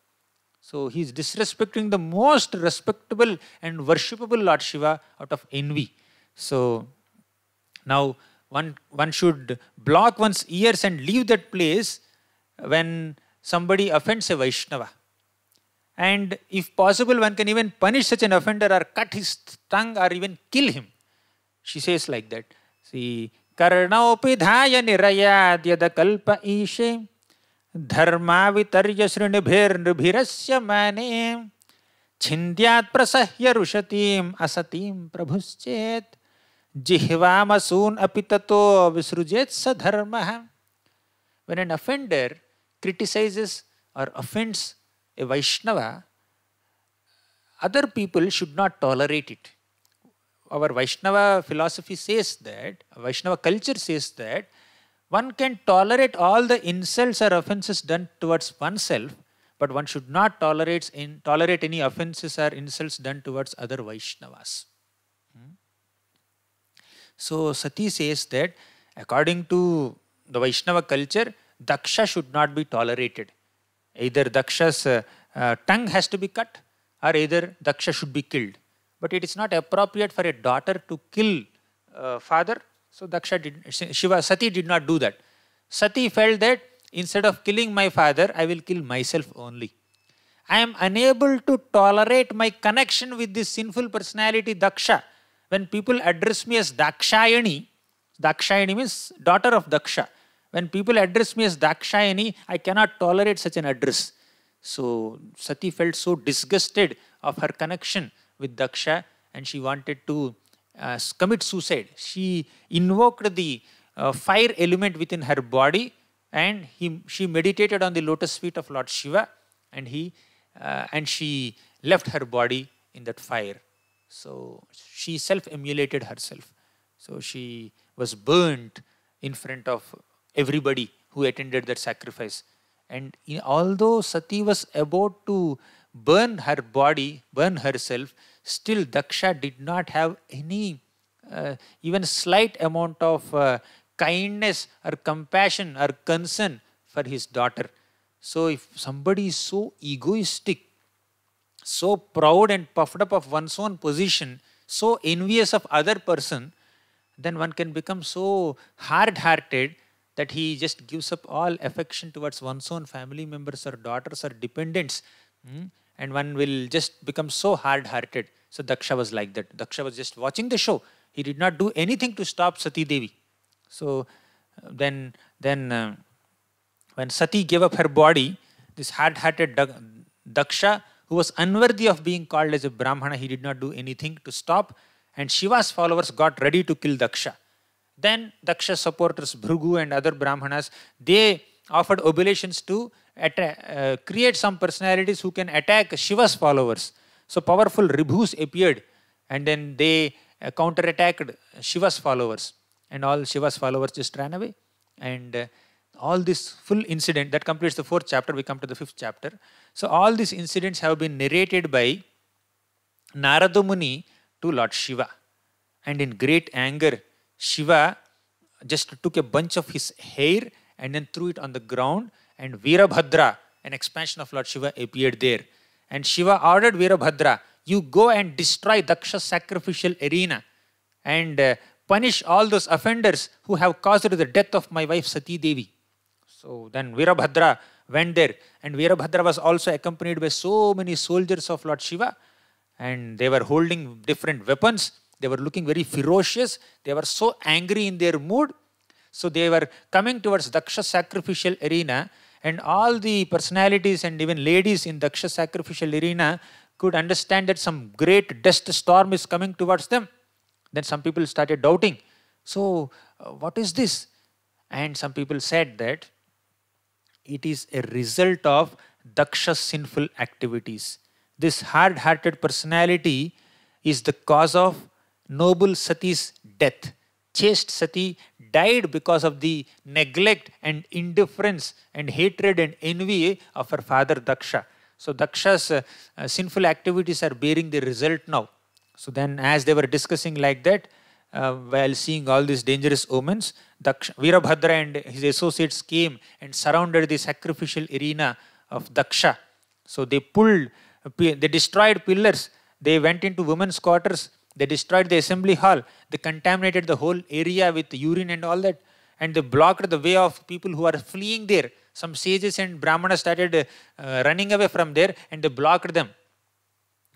So he is disrespecting the most respectable and worshipable Lord Shiva out of envy. So now one, one should block one's ears and leave that place when somebody offends a Vaishnava and if possible one can even punish such an offender or cut his tongue or even kill him she says like that see karana karnaupidhaya niraya kalpa ishe dharma vitarya srinibhir nibhirasya mane chindyat prasahya rushatim asatim prabhuschet jihvamasun apitato visrujet sa dharma when an offender criticizes or offends a Vaishnava, other people should not tolerate it. Our Vaishnava philosophy says that, Vaishnava culture says that, one can tolerate all the insults or offenses done towards oneself, but one should not tolerate, in, tolerate any offenses or insults done towards other Vaishnavas. Hmm? So Sati says that according to the Vaishnava culture, Daksha should not be tolerated either Daksha's uh, uh, tongue has to be cut or either Daksha should be killed. But it is not appropriate for a daughter to kill uh, father. So Daksha did, Shiva, Sati did not do that. Sati felt that instead of killing my father, I will kill myself only. I am unable to tolerate my connection with this sinful personality Daksha. When people address me as Dakshayani, Dakshayani means daughter of Daksha. When people address me as Dakshayani, I cannot tolerate such an address. So Sati felt so disgusted of her connection with Daksha and she wanted to uh, commit suicide. She invoked the uh, fire element within her body and he, she meditated on the lotus feet of Lord Shiva and he uh, and she left her body in that fire. So she self-emulated herself. So she was burnt in front of everybody who attended that sacrifice. And in, although Sati was about to burn her body, burn herself, still Daksha did not have any, uh, even slight amount of uh, kindness or compassion or concern for his daughter. So if somebody is so egoistic, so proud and puffed up of one's own position, so envious of other person, then one can become so hard-hearted that he just gives up all affection towards one's own family members or daughters or dependents. Mm? And one will just become so hard hearted. So Daksha was like that. Daksha was just watching the show. He did not do anything to stop Sati Devi. So uh, then, then uh, when Sati gave up her body, this hard hearted Daksha, who was unworthy of being called as a Brahmana, he did not do anything to stop. And Shiva's followers got ready to kill Daksha. Then Daksha supporters, Brugu and other Brahmanas, they offered oblations to uh, create some personalities who can attack Shiva's followers. So powerful Ribhus appeared and then they uh, counterattacked Shiva's followers and all Shiva's followers just ran away. And uh, all this full incident that completes the fourth chapter, we come to the fifth chapter. So all these incidents have been narrated by Narada Muni to Lord Shiva. And in great anger, Shiva just took a bunch of his hair and then threw it on the ground and Virabhadra, an expansion of Lord Shiva, appeared there. And Shiva ordered Virabhadra, you go and destroy Daksha's sacrificial arena and uh, punish all those offenders who have caused the death of my wife Sati Devi. So then Virabhadra went there and Virabhadra was also accompanied by so many soldiers of Lord Shiva and they were holding different weapons they were looking very ferocious. They were so angry in their mood. So they were coming towards Daksha sacrificial arena and all the personalities and even ladies in Daksha sacrificial arena could understand that some great dust storm is coming towards them. Then some people started doubting. So uh, what is this? And some people said that it is a result of Daksha's sinful activities. This hard-hearted personality is the cause of noble Sati's death. Chaste Sati died because of the neglect and indifference and hatred and envy of her father Daksha. So Daksha's uh, uh, sinful activities are bearing the result now. So then as they were discussing like that, uh, while seeing all these dangerous omens, Daksha, Virabhadra and his associates came and surrounded the sacrificial arena of Daksha. So they pulled, uh, they destroyed pillars, they went into women's quarters, they destroyed the assembly hall. They contaminated the whole area with urine and all that. And they blocked the way of people who are fleeing there. Some sages and brahmanas started uh, running away from there and they blocked them.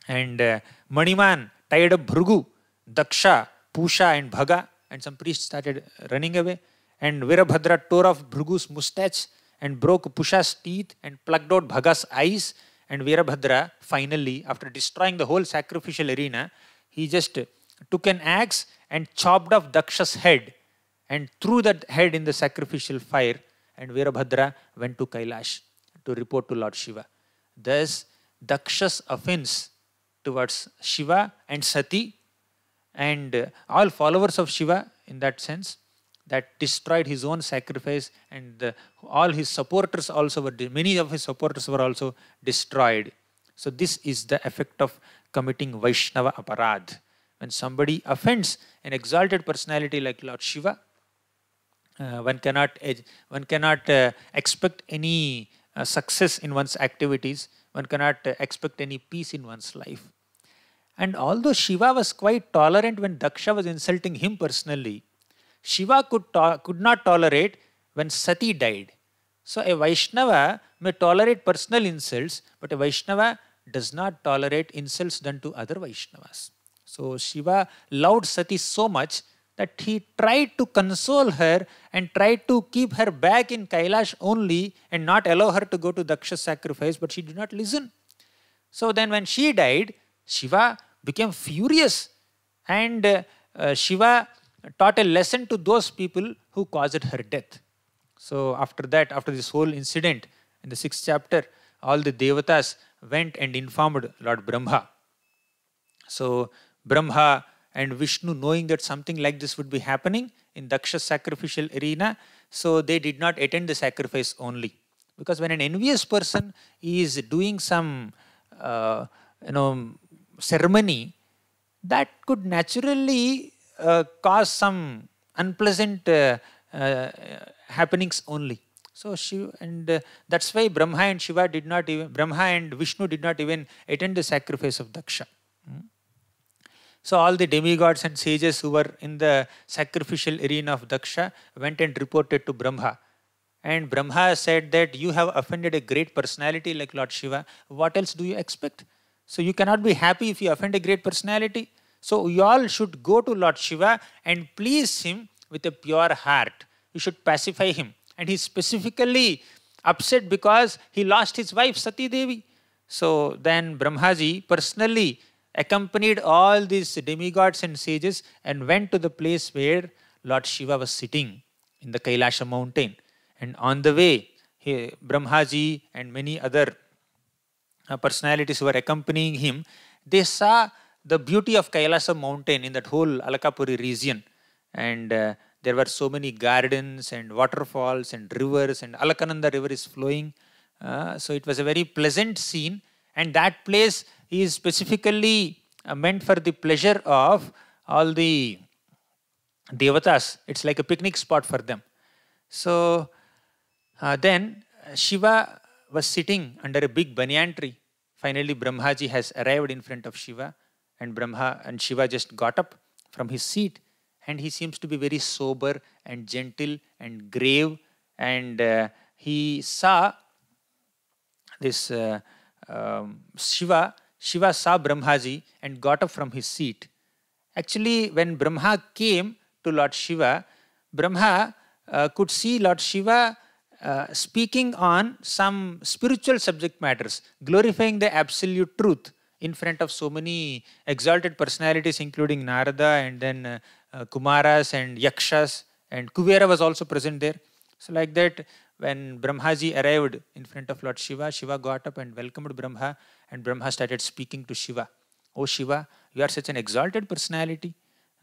And uh, Maniman tied up Bhrugu, Daksha, Pusha, and Bhaga. And some priests started running away. And Virabhadra tore off Bhrugu's mustache and broke Pusha's teeth and plucked out Bhaga's eyes. And Virabhadra finally, after destroying the whole sacrificial arena, he just took an axe and chopped off Daksha's head and threw that head in the sacrificial fire. And Virabhadra went to Kailash to report to Lord Shiva. Thus, Daksha's offense towards Shiva and Sati and all followers of Shiva in that sense that destroyed his own sacrifice and the, all his supporters also were many of his supporters were also destroyed so this is the effect of committing Vaishnava aparad. When somebody offends an exalted personality like Lord Shiva, uh, one cannot uh, one cannot uh, expect any uh, success in one's activities. One cannot uh, expect any peace in one's life. And although Shiva was quite tolerant when Daksha was insulting him personally, Shiva could, could not tolerate when Sati died. So a Vaishnava may tolerate personal insults, but a Vaishnava does not tolerate insults done to other Vaishnavas. So Shiva loved Sati so much that he tried to console her and tried to keep her back in Kailash only and not allow her to go to Daksha sacrifice, but she did not listen. So then when she died, Shiva became furious and uh, uh, Shiva taught a lesson to those people who caused her death. So after that, after this whole incident in the sixth chapter, all the devatas went and informed Lord Brahma. So, Brahma and Vishnu, knowing that something like this would be happening in Daksha's sacrificial arena, so they did not attend the sacrifice only. Because when an envious person is doing some, uh, you know, ceremony, that could naturally uh, cause some unpleasant uh, uh happenings only. So Shiva and uh, that's why Brahma and Shiva did not even Brahma and Vishnu did not even attend the sacrifice of Daksha. Hmm. So all the demigods and sages who were in the sacrificial arena of Daksha went and reported to Brahma. And Brahma said that you have offended a great personality like Lord Shiva. What else do you expect? So you cannot be happy if you offend a great personality. So you all should go to Lord Shiva and please him with a pure heart. You should pacify him. And he's specifically upset because he lost his wife, Sati Devi. So then Brahmaji personally accompanied all these demigods and sages and went to the place where Lord Shiva was sitting in the Kailasha mountain. And on the way, he, Brahmaji and many other uh, personalities were accompanying him, they saw the beauty of Kailasa mountain in that whole Alakapuri region. And uh, there were so many gardens and waterfalls and rivers and Alakananda river is flowing. Uh, so it was a very pleasant scene and that place is specifically uh, meant for the pleasure of all the devatas. It's like a picnic spot for them. So uh, then uh, Shiva was sitting under a big banyan tree. Finally, Brahmaji has arrived in front of Shiva and Brahma and Shiva just got up from his seat and he seems to be very sober and gentle and grave. And uh, he saw this uh, um, Shiva. Shiva saw Brahmaji and got up from his seat. Actually, when Brahma came to Lord Shiva, Brahma uh, could see Lord Shiva uh, speaking on some spiritual subject matters, glorifying the absolute truth in front of so many exalted personalities, including Narada and then uh, uh, Kumaras and Yakshas and Kuvera was also present there. So like that, when Brahmaji arrived in front of Lord Shiva, Shiva got up and welcomed Brahma and Brahma started speaking to Shiva. Oh Shiva, you are such an exalted personality.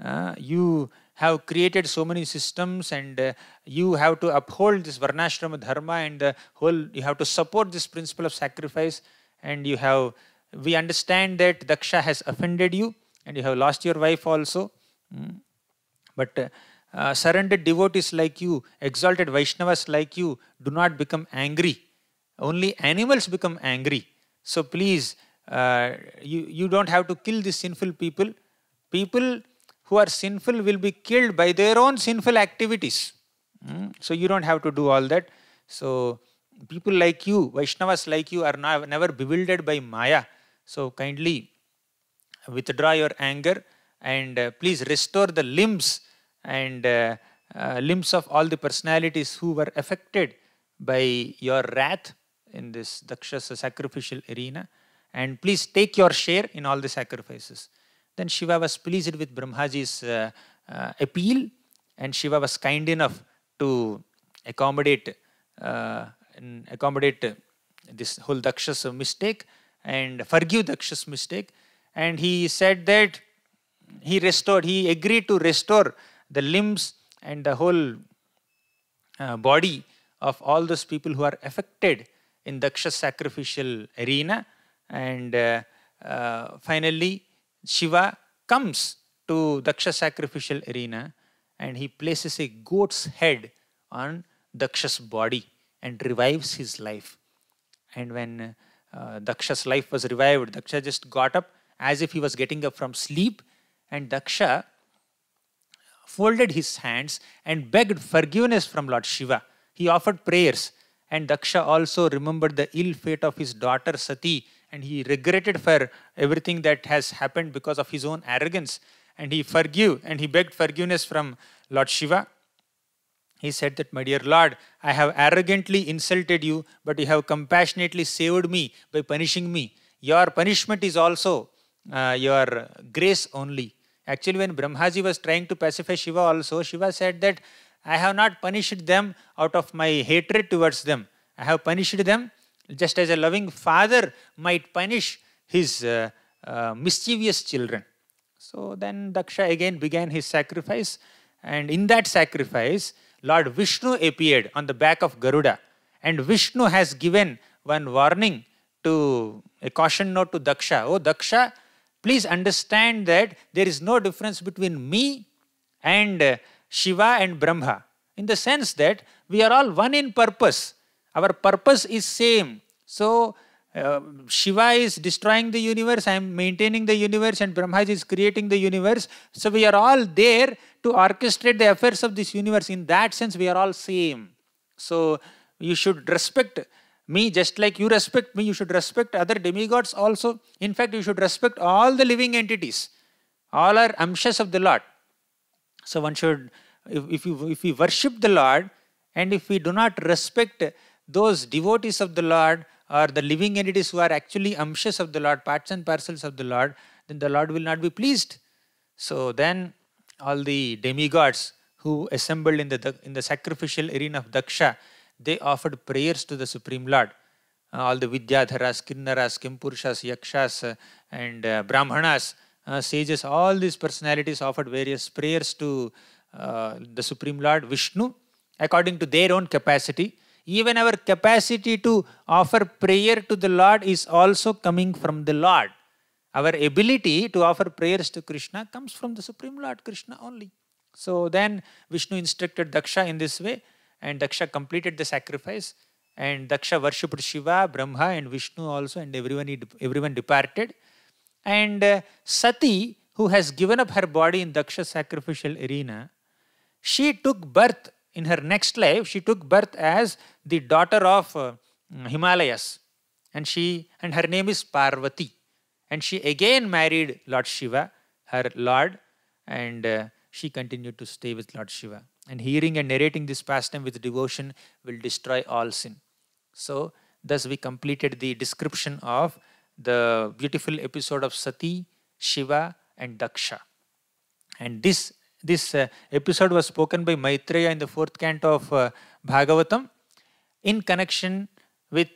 Uh, you have created so many systems and uh, you have to uphold this Varnashrama Dharma and the uh, whole, you have to support this principle of sacrifice and you have, we understand that Daksha has offended you and you have lost your wife also. Mm. But uh, surrendered devotees like you, exalted Vaishnavas like you, do not become angry. Only animals become angry. So please, uh, you, you don't have to kill these sinful people. People who are sinful will be killed by their own sinful activities. Mm? So you don't have to do all that. So people like you, Vaishnavas like you, are not, never bewildered by Maya. So kindly withdraw your anger and uh, please restore the limbs and uh, uh, limbs of all the personalities who were affected by your wrath in this Daksha's sacrificial arena. And please take your share in all the sacrifices. Then Shiva was pleased with Brahmaji's uh, uh, appeal, and Shiva was kind enough to accommodate uh, accommodate this whole Daksha's mistake and forgive Daksha's mistake. And he said that he restored, he agreed to restore the limbs and the whole uh, body of all those people who are affected in Daksha sacrificial arena. And uh, uh, finally, Shiva comes to Daksha sacrificial arena and he places a goat's head on Daksha's body and revives his life. And when uh, Daksha's life was revived, Daksha just got up as if he was getting up from sleep, and Daksha folded his hands and begged forgiveness from Lord Shiva. He offered prayers and Daksha also remembered the ill fate of his daughter Sati and he regretted for everything that has happened because of his own arrogance and he forgave and he begged forgiveness from Lord Shiva. He said that, my dear Lord, I have arrogantly insulted you, but you have compassionately saved me by punishing me. Your punishment is also uh, your grace only. Actually, when Brahmaji was trying to pacify Shiva also, Shiva said that I have not punished them out of my hatred towards them. I have punished them just as a loving father might punish his uh, uh, mischievous children. So then Daksha again began his sacrifice, and in that sacrifice, Lord Vishnu appeared on the back of Garuda. And Vishnu has given one warning to a caution note to Daksha. Oh, Daksha, Please understand that there is no difference between me and uh, Shiva and Brahma in the sense that we are all one in purpose. Our purpose is same. So, uh, Shiva is destroying the universe, I am maintaining the universe, and Brahma is creating the universe. So, we are all there to orchestrate the affairs of this universe. In that sense, we are all same. So, you should respect me just like you respect me, you should respect other demigods also. In fact, you should respect all the living entities. All are amshas of the Lord. So one should, if, if, you, if we worship the Lord and if we do not respect those devotees of the Lord or the living entities who are actually amshas of the Lord, parts and parcels of the Lord, then the Lord will not be pleased. So then all the demigods who assembled in the, in the sacrificial arena of Daksha, they offered prayers to the Supreme Lord. Uh, all the Vidyadharas, Kinnaras, Kimpurushas, Yakshas, uh, and uh, Brahmanas, uh, sages, all these personalities offered various prayers to uh, the Supreme Lord Vishnu according to their own capacity. Even our capacity to offer prayer to the Lord is also coming from the Lord. Our ability to offer prayers to Krishna comes from the Supreme Lord, Krishna only. So then Vishnu instructed Daksha in this way and Daksha completed the sacrifice and Daksha worshipped Shiva, Brahma and Vishnu also and everyone, everyone departed. And uh, Sati, who has given up her body in Daksha's sacrificial arena, she took birth in her next life, she took birth as the daughter of uh, Himalayas and she and her name is Parvati and she again married Lord Shiva, her lord and uh, she continued to stay with Lord Shiva. And hearing and narrating this pastime with devotion will destroy all sin. So, thus we completed the description of the beautiful episode of Sati, Shiva, and Daksha. And this this uh, episode was spoken by Maitreya in the fourth canto of uh, Bhagavatam in connection with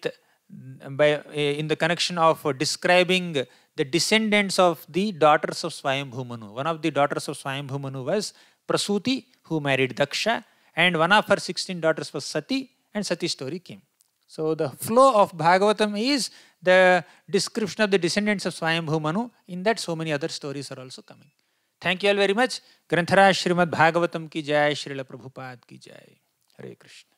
mm, by uh, in the connection of describing the descendants of the daughters of Swayambhumanu. One of the daughters of Swayambhumanu was Prasuti, who married Daksha, and one of her 16 daughters was Sati, and Sati's story came. So the flow of Bhagavatam is the description of the descendants of Swayambhu Manu. In that, so many other stories are also coming. Thank you all very much. Granthara Srimad Bhagavatam ki jai, Srila Prabhupada ki jai. Hare Krishna.